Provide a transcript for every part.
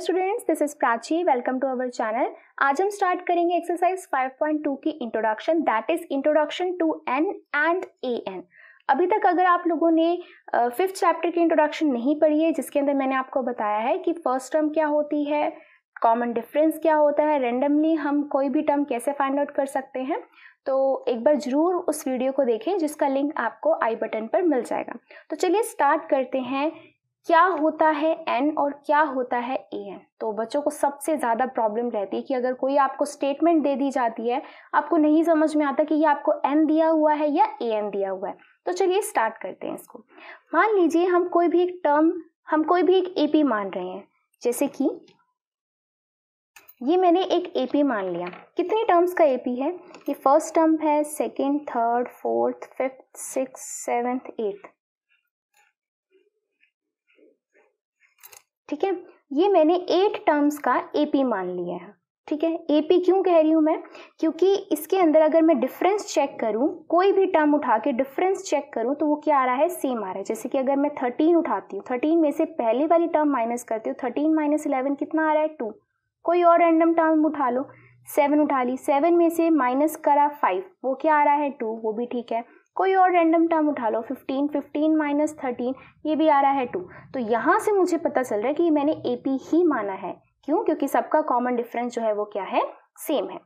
Students this is Prachi welcome to our channel आज हम start करेंगे एक्सरसाइज 5.2 की introduction that is introduction to n and a n अभी तक अगर आप लोगों ने फिफ्थ चैप्टर की इंट्रोडक्शन नहीं पढ़ी है जिसके अंदर मैंने आपको बताया है कि फर्स्ट टर्म क्या होती है कॉमन डिफरेंस क्या होता है रेंडमली हम कोई भी टर्म कैसे फाइंड आउट कर सकते हैं तो एक बार ज़रूर उस वीडियो को देखें जिसका लिंक आपको आई बटन पर मिल जाएगा तो चलिए स्टार्ट करते हैं क्या होता है एन और क्या होता है ए एन तो बच्चों को सबसे ज़्यादा प्रॉब्लम रहती है कि अगर कोई आपको स्टेटमेंट दे दी जाती है आपको नहीं समझ में आता कि ये आपको एन दिया हुआ है या ए एन दिया हुआ है तो चलिए स्टार्ट करते हैं इसको मान लीजिए हम कोई भी एक टर्म हम कोई भी एक ए पी मान रहे हैं जैसे कि ये मैंने एक ए पी मान लिया कितने टर्म्स का ए पी है ये फर्स्ट टर्म है second third fourth fifth six seventh eighth ठीक है ये मैंने एट टर्म्स का पी मान लिया है ठीक है पी क्यों कह रही हूँ मैं क्योंकि इसके अंदर अगर मैं डिफरेंस चेक करूँ कोई भी टर्म उठा के डिफरेंस चेक करूँ तो वो क्या आ रहा है सेम आ रहा है जैसे कि अगर मैं थर्टीन उठाती हूँ थर्टीन में से पहले वाली टर्म माइनस करती हूँ थर्टीन माइनस इलेवन कितना आ रहा है टू कोई और रैंडम टर्म उठा लो सेवन उठा ली सेवन में से माइनस करा फाइव वो क्या आ रहा है टू वो भी ठीक है कोई और रैंडम टर्म उठा लो 15 15 माइनस थर्टीन ये भी आ रहा है टू तो यहाँ से मुझे पता चल रहा है कि मैंने ए पी ही माना है क्यों क्योंकि सबका कॉमन डिफरेंस जो है वो क्या है सेम है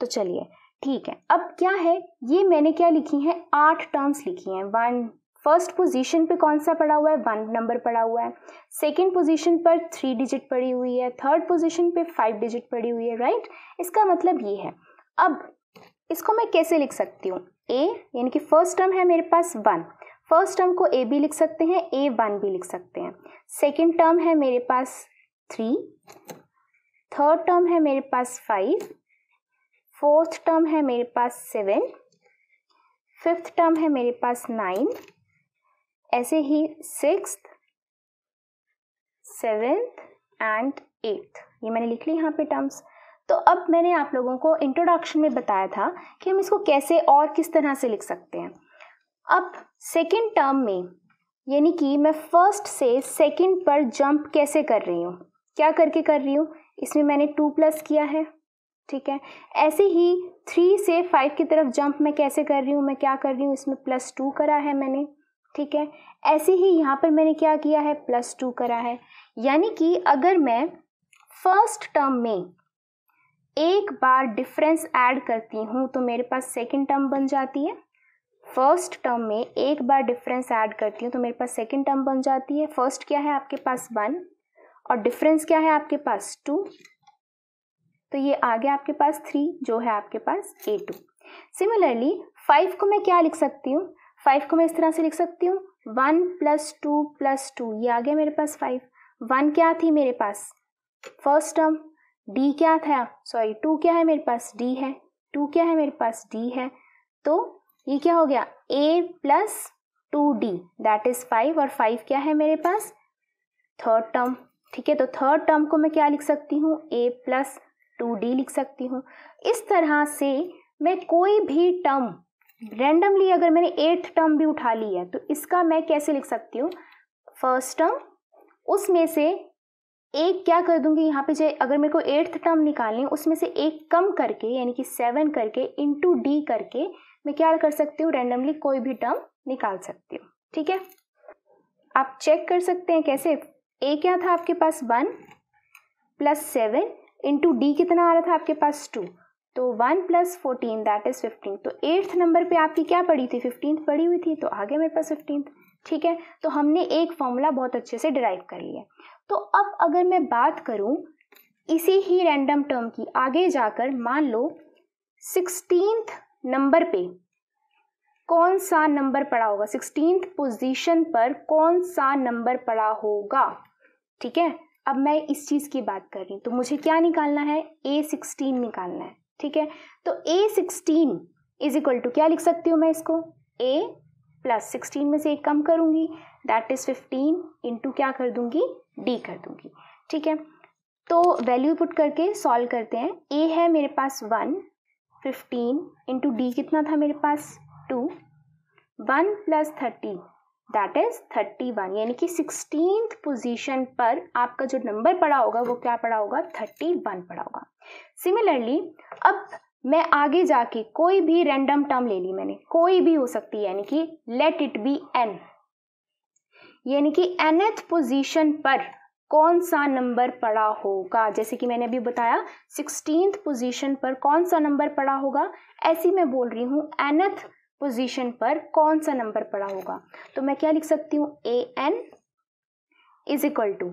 तो चलिए ठीक है अब क्या है ये मैंने क्या लिखी है आठ टर्म्स लिखी हैं वन फर्स्ट पोजीशन पे कौन सा पड़ा हुआ है वन नंबर पड़ा हुआ है सेकंड पोजीशन पर थ्री डिजिट पड़ी हुई है थर्ड पोजीशन पे फाइव डिजिट पड़ी हुई है राइट right? इसका मतलब ये है अब इसको मैं कैसे लिख सकती हूँ ए यानी कि फर्स्ट टर्म है मेरे पास वन फर्स्ट टर्म को ए भी लिख सकते हैं ए वन भी लिख सकते हैं सेकेंड टर्म है मेरे पास थ्री थर्ड टर्म है मेरे पास फाइव फोर्थ टर्म है मेरे पास सेवन फिफ्थ टर्म है मेरे पास नाइन ऐसे ही सिक्स सेवेंथ एंड एट्थ ये मैंने लिख ली यहाँ पे टर्म्स तो अब मैंने आप लोगों को इंट्रोडक्शन में बताया था कि हम इसको कैसे और किस तरह से लिख सकते हैं अब सेकेंड टर्म में यानी कि मैं फर्स्ट से सेकेंड पर जंप कैसे कर रही हूँ क्या करके कर रही हूँ इसमें मैंने टू प्लस किया है ठीक है ऐसे ही थ्री से फाइव की तरफ जंप मैं कैसे कर रही हूँ मैं क्या कर रही हूँ इसमें प्लस टू करा है मैंने ठीक है ऐसे ही यहाँ पर मैंने क्या किया है प्लस टू करा है यानी कि अगर मैं फर्स्ट टर्म में एक बार डिफरेंस ऐड करती हूँ तो मेरे पास सेकेंड टर्म बन जाती है फर्स्ट टर्म में एक बार डिफरेंस ऐड करती हूँ तो मेरे पास सेकेंड टर्म बन जाती है फर्स्ट क्या है आपके पास वन और डिफरेंस क्या है आपके पास टू तो ये आ गया आपके पास थ्री जो है आपके पास ए टू सिमिलरली फाइव को मैं क्या लिख सकती हूँ फाइव को मैं इस तरह से लिख सकती हूँ one plus two plus two ये आ गया मेरे पास फाइव वन क्या थी मेरे पास फर्स्ट टर्म डी क्या था सॉरी टू क्या है मेरे पास डी है टू क्या है मेरे पास डी है तो ये क्या हो गया a plus two d that is five और फाइव क्या है मेरे पास थर्ड टर्म ठीक है तो थर्ड टर्म को मैं क्या लिख सकती हूँ ए प्लस टू डी लिख सकती हूँ इस तरह से मैं कोई भी टर्म रेंडमली अगर मैंने एट्थ टर्म भी उठा ली है तो इसका मैं कैसे लिख सकती हूँ फर्स्ट टर्म उसमें से एक क्या कर दूंगी यहाँ पे जो अगर मेरे को एट्थ टर्म निकालनी उसमें से एक कम करके यानी कि सेवन करके इंटू डी करके मैं क्या कर सकती हूँ रैंडमली कोई भी टर्म निकाल सकती हूँ ठीक है आप चेक कर सकते हैं कैसे ए क्या था आपके पास one plus seven into d कितना आ रहा था आपके पास टू तो one plus fourteen that is fifteen तो एट्थ नंबर पे आपकी क्या पड़ी थी फिफ्टींथ पड़ी हुई थी तो आगे मेरे पास फिफ्टींथ ठीक है तो हमने एक फॉर्मूला बहुत अच्छे से डिराइव कर लिया तो अब अगर मैं बात करूं इसी ही रैंडम टर्म की आगे जाकर मान लो सिक्सटीन नंबर पे कौन सा नंबर पड़ा होगा सिक्सटीन पोजीशन पर कौन सा नंबर पड़ा होगा ठीक है अब मैं इस चीज़ की बात कर रही हूँ तो मुझे क्या निकालना है ए सिक्सटीन निकालना है ठीक है तो a sixteen is equal to क्या लिख सकती हूँ मैं इसको ए प्लस सिक्सटीन में से एक कम करूँगी दैट इज़ फिफ्टीन इंटू क्या कर दूँगी डी कर दूँगी ठीक है तो वैल्यू पुट करके सॉल्व करते हैं ए है मेरे पास वन फिफ्टीन इंटू डी कितना था मेरे पास two one plus thirty that is thirty one यानी कि सिक्सटीन पोजीशन पर आपका जो नंबर पड़ा होगा वो क्या पड़ा होगा थर्टी वन पड़ा होगा सिमिलरली अब मैं आगे जाके कोई भी रैंडम टर्म ले ली मैंने कोई भी हो सकती है यानी कि लेट इट बी एन यानी कि एनथ पोजीशन पर कौन सा नंबर पड़ा होगा जैसे कि मैंने अभी बताया सिक्सटीन पोजीशन पर कौन सा नंबर पड़ा होगा ऐसी मैं बोल रही हूँ एनथ पोजीशन पर कौन सा नंबर पड़ा होगा तो मैं क्या लिख सकती हूँ a n is equal to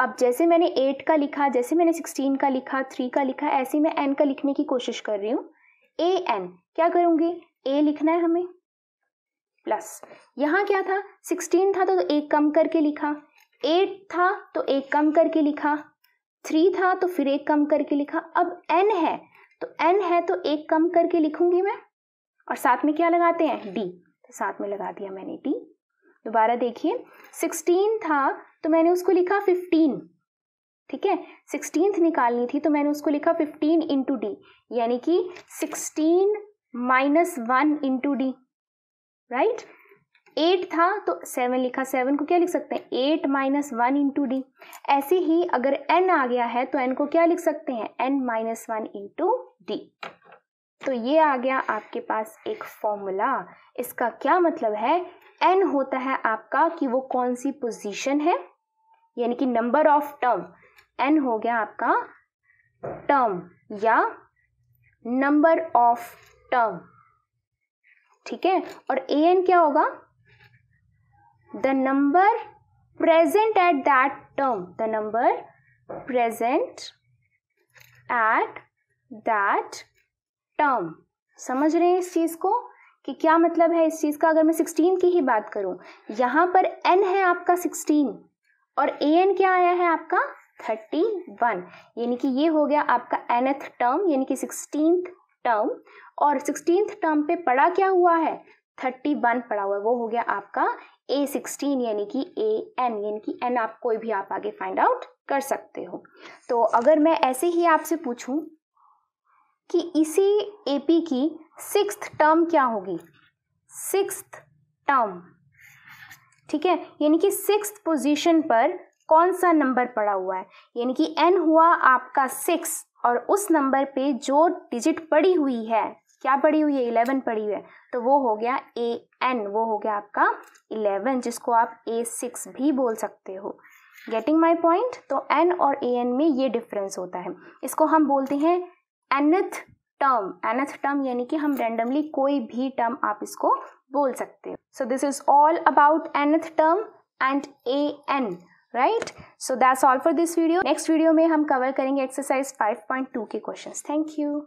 अब जैसे मैंने एट का लिखा जैसे मैंने सिक्सटीन का लिखा थ्री का लिखा ऐसे मैं एन का लिखने की कोशिश कर रही हूँ ए एन क्या करूँगी ए लिखना है हमें प्लस यहाँ क्या था सिक्सटीन था तो एक कम करके लिखा एट था तो एक कम करके लिखा थ्री था तो फिर एक कम करके लिखा अब एन है तो एन है तो एक कम करके लिखूंगी मैं और साथ में क्या लगाते हैं डी तो साथ में लगा दिया मैंने डी दोबारा देखिए सिक्सटीन था तो मैंने उसको लिखा फिफ्टीन ठीक है सिक्सटीन निकालनी थी तो मैंने उसको लिखा फिफ्टीन इंटू डी यानी कि sixteen minus one into d right eight था तो सेवन लिखा सेवन को क्या लिख सकते हैं eight minus one into d ऐसे ही अगर एन आ गया है तो एन को क्या लिख सकते हैं n minus one into d तो ये आ गया आपके पास एक फॉर्मूला इसका क्या मतलब है एन होता है आपका कि वो कौन सी पोजीशन है यानी कि नंबर ऑफ टर्म एन हो गया आपका टर्म या नंबर ऑफ टर्म ठीक है और ए एन क्या होगा the number present at that term the number present at that term समझ रहे हैं इस चीज को कि क्या मतलब है इस चीज़ का अगर मैं सिक्सटीन की ही बात करूँ यहाँ पर एन है आपका सिक्सटीन और ए एन क्या आया है आपका थर्टी वन यानी कि ये हो गया आपका एनथ टर्म यानी कि सिक्सटीन टर्म और सिक्सटीन टर्म पे पड़ा क्या हुआ है थर्टी वन पड़ा हुआ है वो हो गया आपका ए सिक्सटीन यानी कि ए एन यानी कि एन आप कोई भी आप आगे फाइंड आउट कर सकते हो तो अगर मैं ऐसे ही आपसे पूछूं कि इसी ए पी की सिक्स टर्म क्या होगी सिक्स टर्म ठीक है यानी कि सिक्स पोजीशन पर कौन सा नंबर पड़ा हुआ है यानी कि एन हुआ आपका सिक्स और उस नंबर पे जो डिजिट पड़ी हुई है क्या पड़ी हुई है इलेवन पड़ी हुई है तो वो हो गया ए एन वो हो गया आपका इलेवन जिसको आप ए सिक्स भी बोल सकते हो गेटिंग माई पॉइंट तो एन और ए एन में ये डिफरेंस होता है इसको हम बोलते हैं एनथ टर्म एनथ टर्म यानी कि हम रेंडमली कोई भी टर्म आप इसको बोल सकते हो so this is all about nth term and a n right so that's all for this video next video में हम कवर करेंगे एक्सरसाइज 5.2 के क्वेश्चंस थैंक यू